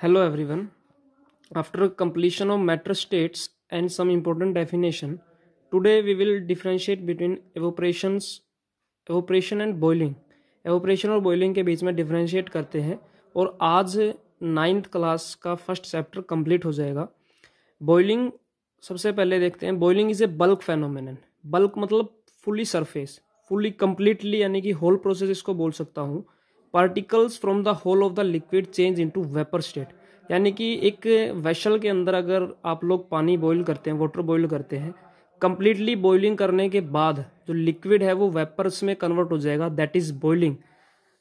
Hello everyone. After completion of matter states and some important definition, today we will differentiate between evaporations evaporation and boiling. Evaporation और boiling के बीच में differentiate करते हैं और आज नाइन्थ क्लास का फर्स्ट चैप्टर कंप्लीट हो जाएगा बॉइलिंग सबसे पहले देखते हैं boiling is a bulk phenomenon bulk मतलब फुली सरफेस फुली कम्प्लीटली यानी कि होल प्रोसेस इसको बोल सकता हूँ particles from the whole of the liquid change into vapour state यानी कि एक वेशल के अंदर अगर आप लोग पानी बॉईल करते हैं वाटर बॉईल करते हैं कंप्लीटली बॉइलिंग करने के बाद जो लिक्विड है वो वेपर्स में कन्वर्ट हो जाएगा that is boiling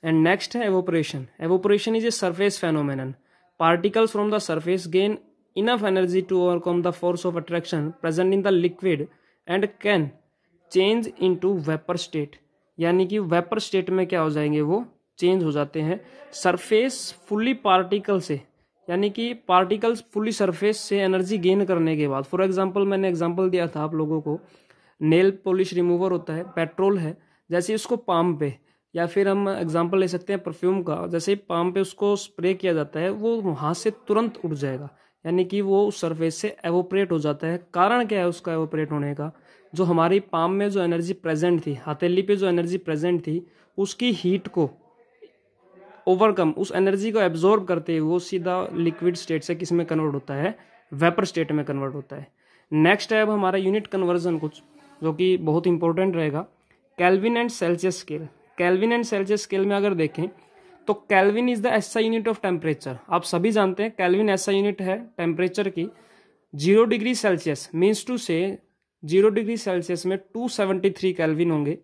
and next है evaporation evaporation is a surface phenomenon particles from the surface gain enough energy to overcome the force of attraction present in the liquid and can change into vapour state यानी कि vapour state में क्या हो जाएंगे वो change हो जाते हैं सरफेस फुल्ली पार्टिकल से यानी कि पार्टिकल्स फुल्ली सरफेस से एनर्जी गेन करने के बाद फॉर एग्जांपल मैंने एग्जांपल दिया था आप लोगों को नेल पॉलिश रिमूवर होता है पेट्रोल है जैसे इसको पाम पे या फिर हम एग्जांपल ले सकते हैं परफ्यूम का जैसे पाम पे उसको स्प्रे किया जाता है वो वहाँ से तुरंत उड़ जाएगा यानी कि वो सरफेस से एवोपरेट हो जाता है कारण क्या है उसका एवोपरेट होने का जो हमारी पाम में जो एनर्जी प्रेजेंट थी हथेली पे जो एनर्जी प्रेजेंट थी उसकी हीट को ओवरकम उस एनर्जी को एब्जॉर्ब करते हुए वो सीधा लिक्विड स्टेट से किस में कन्वर्ट होता है वेपर स्टेट में कन्वर्ट होता है नेक्स्ट है अब हमारा यूनिट कन्वर्जन कुछ जो कि बहुत इंपॉर्टेंट रहेगा Kelvin and Celsius scale Kelvin and Celsius scale में अगर देखें तो Kelvin is the SI unit of temperature आप सभी जानते हैं कैलविन ऐसा यूनिट है टेम्परेचर की zero degree Celsius means to say zero degree Celsius में टू सेवेंटी थ्री कैलविन होंगे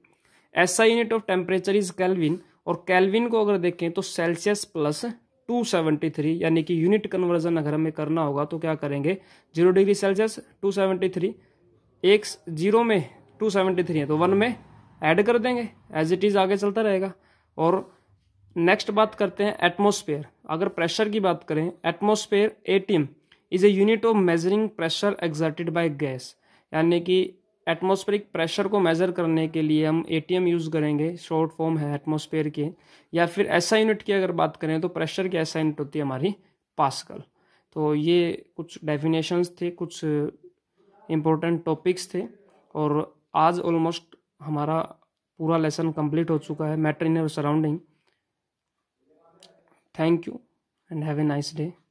SI unit of temperature is Kelvin और कैलविन को अगर देखें तो सेल्सियस प्लस 273 यानी कि यूनिट कन्वर्जन अगर हमें करना होगा तो क्या करेंगे जीरो डिग्री सेल्सियस 273 एक जीरो में 273 है तो वन में ऐड कर देंगे एज इट इज़ आगे चलता रहेगा और नेक्स्ट बात करते हैं एटमोसफेयर अगर प्रेशर की बात करें atmosphere ATM is a unit of measuring pressure exerted by gas यानी कि एटमॉस्फेरिक प्रेशर को मेज़र करने के लिए हम ए यूज़ करेंगे शॉर्ट फॉर्म है एटमॉस्फेयर के या फिर ऐसा यूनिट की अगर बात करें तो प्रेशर की ऐसा यूनिट होती है हमारी पास्कल तो ये कुछ डेफिनेशंस थे कुछ इम्पोर्टेंट uh, टॉपिक्स थे और आज ऑलमोस्ट हमारा पूरा लेसन कंप्लीट हो चुका है matter in surrounding thank you and have a nice day